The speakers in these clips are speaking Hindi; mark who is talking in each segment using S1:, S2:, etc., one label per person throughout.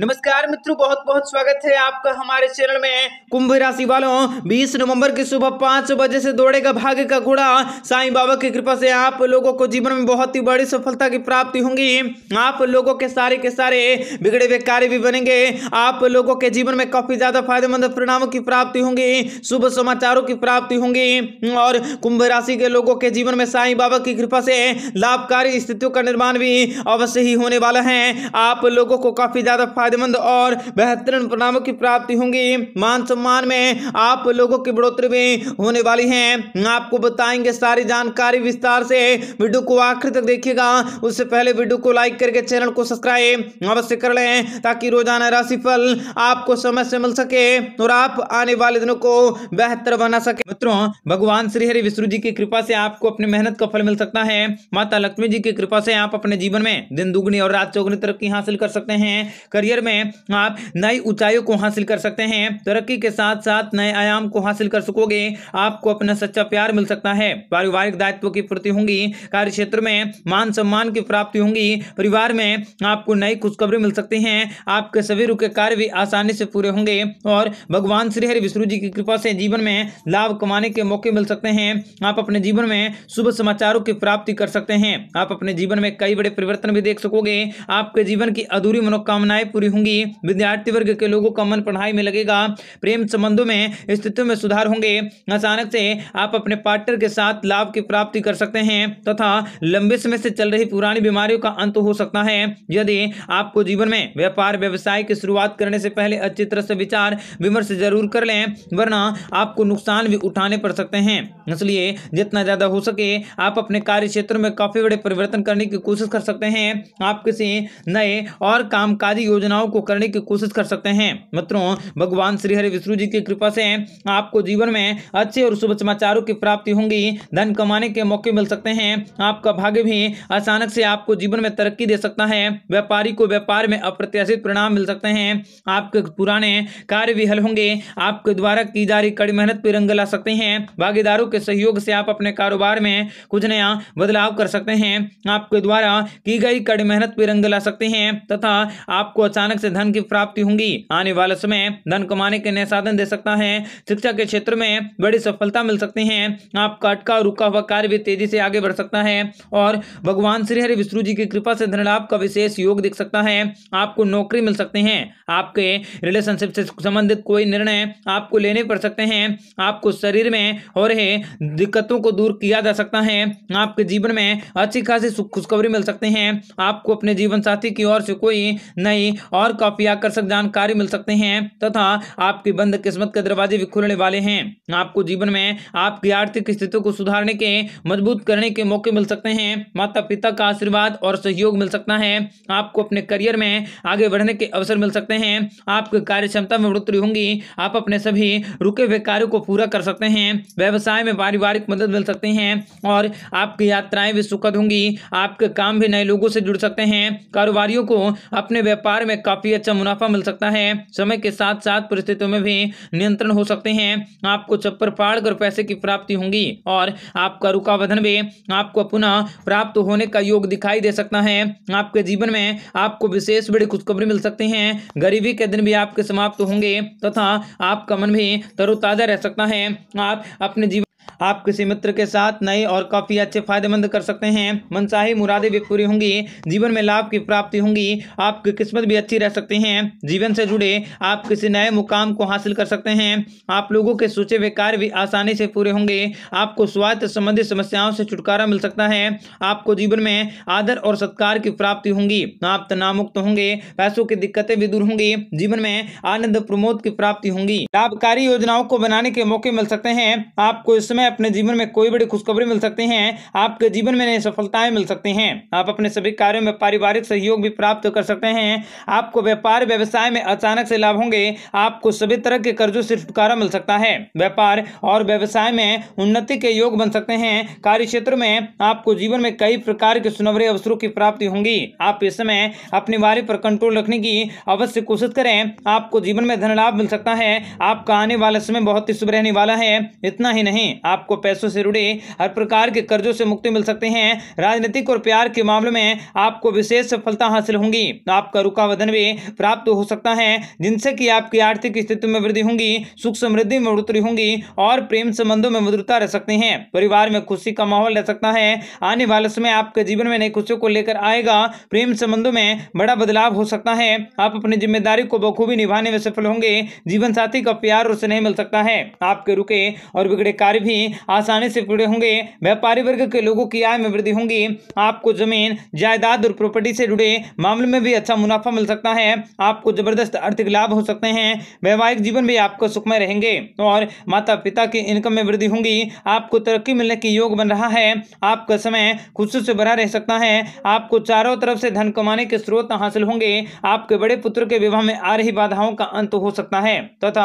S1: नमस्कार मित्रों बहुत बहुत स्वागत है आपका हमारे चैनल में कुंभ राशि वालों 20 नवंबर की सुबह पांच बजे से दौड़ेगा भाग्य का घोड़ा साई बाबा की कृपा से आप लोगों को जीवन में बहुत ही बड़ी सफलता की प्राप्ति होंगी आप लोगों के सारे के सारे बिगड़े हुए कार्य भी बनेंगे आप लोगों के जीवन में काफी ज्यादा फायदेमंद परिणामों की प्राप्ति होंगी शुभ समाचारों की प्राप्ति होंगी और कुंभ राशि के लोगों के जीवन में साई बाबा की कृपा से लाभकारी स्थितियों का निर्माण भी अवश्य ही होने वाला है आप लोगों को काफी ज्यादा फायदेमंद और बेहतरीन परिणामों की प्राप्ति होंगी मान सम्मान में आप लोगों की बढ़ोतरी भी होने वाली है आपको बताएंगे सारी जानकारी विस्तार से वीडियो को आखिर तक देखिएगा उससे पहले वीडियो को लाइक करके चैनल को सब्सक्राइब अवश्य कर लें ताकि रोजाना राशिफल आपको समय से मिल सके और आप आने वाले दिनों को बेहतर बना सके मित्रों भगवान श्री हरि विष्णु जी की कृपा से आपको अपनी मेहनत का फल मिल सकता है माता लक्ष्मी जी की कृपा से आप अपने जीवन में दिन दुगनी और रात चौगनी तरक्की हासिल कर सकते हैं करियर करियर में आप नई ऊंचाइयों को हासिल कर सकते हैं तरक्की के साथ साथ नए आयाम को हासिल कर सकोगे आपको अपना सच्चा प्यार मिल सकता है पारिवारिक दायित्व की पूर्ति होंगी कार्य क्षेत्र में मान सम्मान की प्राप्ति होंगी परिवार में आपको नई खुशखबरी मिल सकती है आपके सभी रुके कार्य भी आसानी से पूरे होंगे और भगवान श्री हरि विष्णु जी की कृपा से जीवन में लाभ कमाने के मौके मिल सकते हैं आप अपने जीवन में शुभ समाचारों की प्राप्ति कर सकते हैं आप अपने जीवन में कई बड़े परिवर्तन भी देख सकोगे आपके जीवन की अधूरी मनोकामनाएं पूरी पूरी होंगी विद्यार्थी वर्ग के लोगों का मन पढ़ाई में लगेगा प्रेम संबंधों में स्थितियों में सुधार होंगे अचानक से आप अपने पार्टनर के साथ लाभ की प्राप्ति कर सकते हैं तथा लंबे समय से चल रही पुरानी बीमारियों का अंत हो सकता है यदि आपको जीवन में व्यापार व्यवसाय की शुरुआत करने से पहले अच्छी तरह से विचार विमर्श जरूर कर लें वरना आपको नुकसान भी उठाने पड़ सकते हैं इसलिए जितना ज़्यादा हो सके आप अपने कार्य क्षेत्र में काफ़ी बड़े परिवर्तन करने की कोशिश कर सकते हैं आप किसी नए और कामकाजी योजना योजनाओं को करने की कोशिश कर सकते हैं मित्रों भगवान श्री हरि विष्णु जी की कृपा से आपको जीवन में अच्छे और शुभ समाचारों की प्राप्ति होंगी धन कमाने के मौके मिल सकते हैं आपका भाग्य भी अचानक से आपको जीवन में तरक्की दे सकता है व्यापारी को व्यापार में अप्रत्याशित परिणाम मिल सकते हैं आपके पुराने कार्य भी हल होंगे आपके द्वारा की जा रही कड़ी मेहनत पर रंग ला सकते हैं भागीदारों के सहयोग से आप अपने कारोबार में कुछ नया बदलाव कर सकते हैं आपके द्वारा की गई कड़ी मेहनत पर रंग ला सकते हैं तथा आपको अचानक अचानक से धन की प्राप्ति होंगी आने वाले समय धन कमाने के नए साधन दे सकता है शिक्षा के क्षेत्र में बड़ी सफलता मिल सकती है आपका अटका रुका हुआ कार्य भी तेजी से आगे बढ़ सकता है और भगवान श्री हरि विष्णु जी की कृपा से धन लाभ का विशेष योग दिख सकता है आपको नौकरी मिल सकती है आपके रिलेशनशिप से संबंधित कोई निर्णय आपको लेने पड़ सकते हैं आपको शरीर में हो रहे दिक्कतों को दूर किया जा सकता है आपके जीवन में अच्छी खासी खुशखबरी मिल सकते हैं आपको अपने जीवन साथी की ओर से कोई नई और काफी आकर्षक जानकारी मिल सकते हैं तथा आपकी बंद किस्मत के दरवाजे भी खुलने वाले हैं आपको जीवन में आपकी आर्थिक स्थिति को सुधारने के मजबूत करने के मौके मिल सकते हैं माता पिता का आशीर्वाद और सहयोग मिल सकता है आपको अपने करियर में आगे बढ़ने के अवसर मिल सकते हैं आपकी कार्य क्षमता में बढ़ोतरी होंगी आप अपने सभी रुके हुए कार्यों को पूरा कर सकते हैं व्यवसाय में पारिवारिक मदद मिल सकती हैं और आपकी यात्राएं भी सुखद होंगी आपके काम भी नए लोगों से जुड़ सकते हैं कारोबारियों को अपने व्यापार में काफ़ी अच्छा मुनाफा मिल सकता है समय के साथ साथ परिस्थितियों में भी नियंत्रण हो सकते हैं आपको चप्पर फाड़ कर पैसे की प्राप्ति होंगी और आपका रुकावधन भी आपको पुनः प्राप्त होने का योग दिखाई दे सकता है आपके जीवन में आपको विशेष बड़ी खुशखबरी मिल सकती है गरीबी के दिन भी आपके समाप्त होंगे तथा आपका मन भी तरोताज़ा रह सकता है आप अपने जीवन आप किसी मित्र के साथ नए और काफ़ी अच्छे फायदेमंद कर सकते हैं मनसाही मुरादें भी पूरी होंगी जीवन में लाभ की प्राप्ति होंगी आपकी किस्मत भी अच्छी रह सकती है जीवन से जुड़े आप किसी नए मुकाम को हासिल कर सकते हैं आप लोगों के सोचे हुए कार्य भी आसानी से पूरे होंगे आपको स्वास्थ्य संबंधी समस्याओं से छुटकारा मिल सकता है आपको जीवन में आदर और सत्कार की प्राप्ति होंगी आप मुक्त होंगे पैसों की दिक्कतें भी दूर होंगी जीवन में आनंद प्रमोद की प्राप्ति होंगी लाभकारी योजनाओं को बनाने के मौके मिल सकते हैं आपको इस समय अपने जीवन में कोई बड़ी खुशखबरी मिल सकती है आपके जीवन में नई सफलताएं मिल सकती हैं आप अपने सभी कार्यो में पारिवारिक सहयोग भी प्राप्त कर सकते हैं आपको व्यापार व्यवसाय में अचानक से लाभ होंगे आपको सभी तरह के कर्जों से छुटकारा मिल सकता है व्यापार और व्यवसाय में उन्नति के योग बन सकते हैं कार्य क्षेत्र में आपको जीवन में कई प्रकार के सुनवरे अवसरों की प्राप्ति होंगी आप इस समय अपनी वारी पर कंट्रोल रखने की अवश्य कोशिश करें आपको जीवन में धन लाभ मिल सकता है आपका आने वाला समय बहुत ही शुभ रहने वाला है इतना ही नहीं आपको पैसों से जुड़े हर प्रकार के कर्जों से मुक्ति मिल सकते हैं राजनीतिक और प्यार के मामले में आपको विशेष सफलता हासिल होंगी आपका रुका वधन भी प्राप्त हो सकता है जिनसे की आपकी आर्थिक स्थिति में वृद्धि होंगी सुख समृद्धि में बढ़ोतरी होंगी और प्रेम संबंधों में मधुरता रह सकते हैं परिवार में खुशी का माहौल रह सकता है आने वाले समय आपके जीवन में नई खुशियों को लेकर आएगा प्रेम संबंधों में बड़ा बदलाव हो सकता है आप अपनी जिम्मेदारी को बखूबी निभाने में सफल होंगे जीवन साथी का प्यार और स्नेह मिल सकता है आपके रुके और बिगड़े कार्य भी भी आसानी से पूरे होंगे व्यापारी वर्ग के लोगों की आय में वृद्धि होंगी आपको जमीन जायदाद और प्रॉपर्टी से जुड़े मामले में भी अच्छा मुनाफा मिल सकता है आपको जबरदस्त आर्थिक लाभ हो सकते हैं वैवाहिक जीवन भी आपको सुखमय रहेंगे और माता पिता की इनकम में वृद्धि होंगी आपको तरक्की मिलने की योग बन रहा है आपका समय खुशी से भरा रह सकता है आपको चारों तरफ से धन कमाने के स्रोत हासिल होंगे आपके बड़े पुत्र के विवाह में आ रही बाधाओं का अंत हो सकता है तथा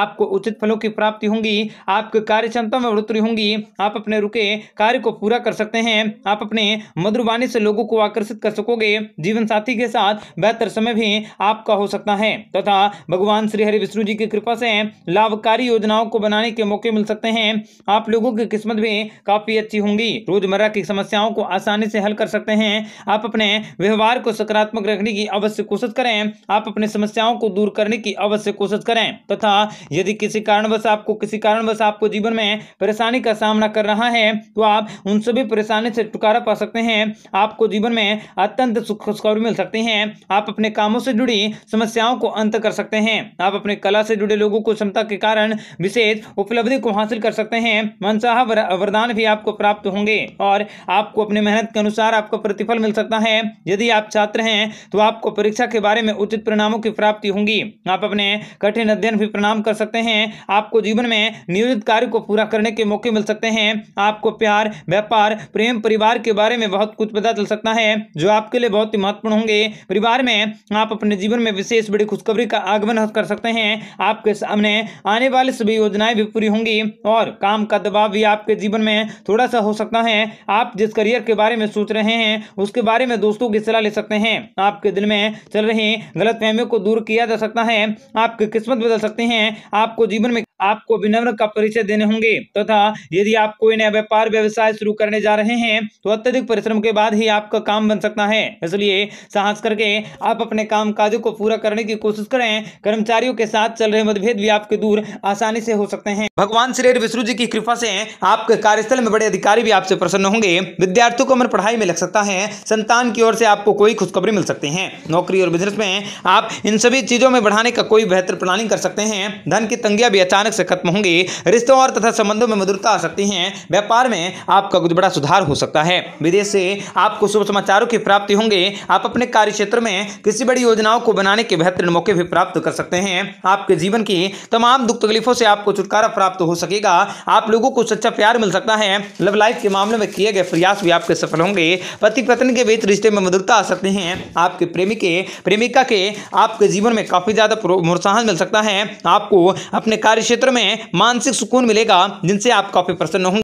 S1: आपको उचित फलों की प्राप्ति होंगी आपके कार्य क्षमता में बढ़ोतरी होंगी आप अपने रुके कार्य को पूरा कर सकते हैं आप अपने मधुरवाणी से लोगों को आकर्षित कर सकोगे जीवन साथी के साथ बेहतर समय भी आपका हो सकता है तथा तो भगवान श्री हरि विष्णु जी की कृपा से लाभकारी योजनाओं को बनाने के मौके मिल सकते हैं आप लोगों की किस्मत भी काफी अच्छी होंगी रोजमर्रा की समस्याओं को आसानी से हल कर सकते हैं आप अपने व्यवहार को सकारात्मक रखने की अवश्य कोशिश करें आप अपने समस्याओं को दूर करने की अवश्य कोशिश करें तथा तो यदि किसी कारणवश आपको किसी कारणवश आपको जीवन में परेशानी का सामना कर रहा है तो आप उन सभी परेशानी से छुटकारा पा सकते हैं आपको जीवन में अत्यंत खुशखबरी मिल सकती है आप अपने कामों से जुड़ी समस्याओं को अंत कर सकते हैं आप अपने कला से जुड़े लोगों को क्षमता के कारण विशेष उपलब्धि को हासिल कर सकते हैं मनसाह वरदान भी आपको प्राप्त होंगे और आपको अपने मेहनत के अनुसार आपको प्रतिफल मिल सकता है यदि आप छात्र हैं तो आपको परीक्षा के बारे में उचित परिणामों की प्राप्ति होंगी आप अपने कठिन अध्ययन भी प्रणाम कर सकते हैं आपको जीवन में नियोजित कार्य को पूरा कर करने के मौके मिल सकते हैं आपको प्यार व्यापार प्रेम परिवार के बारे में बहुत कुछ पता चल सकता है जो आपके लिए बहुत ही महत्वपूर्ण होंगे परिवार में आप अपने जीवन में विशेष बड़ी खुशखबरी का आगमन कर सकते हैं आपके सामने आने वाली सभी योजनाएं भी पूरी होंगी और काम का दबाव भी आपके जीवन में थोड़ा सा हो सकता है आप जिस करियर के बारे में सोच रहे हैं उसके बारे में दोस्तों की सलाह ले सकते हैं आपके दिल में चल रही गलत को दूर किया जा सकता है आपकी किस्मत बदल सकते हैं आपको जीवन में आपको विनम्र का परिचय देने होंगे तथा तो यदि आप कोई नया व्यापार व्यवसाय शुरू करने जा रहे हैं तो अत्यधिक परिश्रम के बाद ही आपका काम बन सकता है इसलिए साहस करके आप अपने काम काजों को पूरा करने की कोशिश करें कर्मचारियों के साथ चल रहे मतभेद भी आपके दूर आसानी से हो सकते हैं भगवान श्री विष्णु जी की कृपा से आपके कार्यस्थल में बड़े अधिकारी भी आपसे प्रसन्न होंगे विद्यार्थियों को पढ़ाई में लग सकता है संतान की ओर से आपको कोई खुशखबरी मिल सकती है नौकरी और बिजनेस में आप इन सभी चीजों में बढ़ाने का कोई बेहतर प्लानिंग कर सकते हैं धन की तंगिया भी अचानक अचानक से खत्म होंगे रिश्तों और तथा संबंधों में मधुरता आ सकती है व्यापार में आपका कुछ बड़ा सुधार हो सकता है विदेश से आपको शुभ समाचारों की प्राप्ति होंगे आप अपने कार्य क्षेत्र में किसी बड़ी योजनाओं को बनाने के बेहतरीन मौके भी प्राप्त कर सकते हैं आपके जीवन की तमाम दुख तकलीफों से आपको छुटकारा प्राप्त हो सकेगा आप लोगों को सच्चा प्यार मिल सकता है लव लाइफ के मामले में किए गए प्रयास भी आपके सफल होंगे पति पत्नी के बीच रिश्ते में मधुरता आ सकती है आपके प्रेमी के प्रेमिका के आपके जीवन में काफी ज्यादा प्रोत्साहन मिल सकता है आपको अपने कार्य क्षेत्र में मानसिक सुकून मिलेगा जिनसे आप काफी प्रसन्न होंगे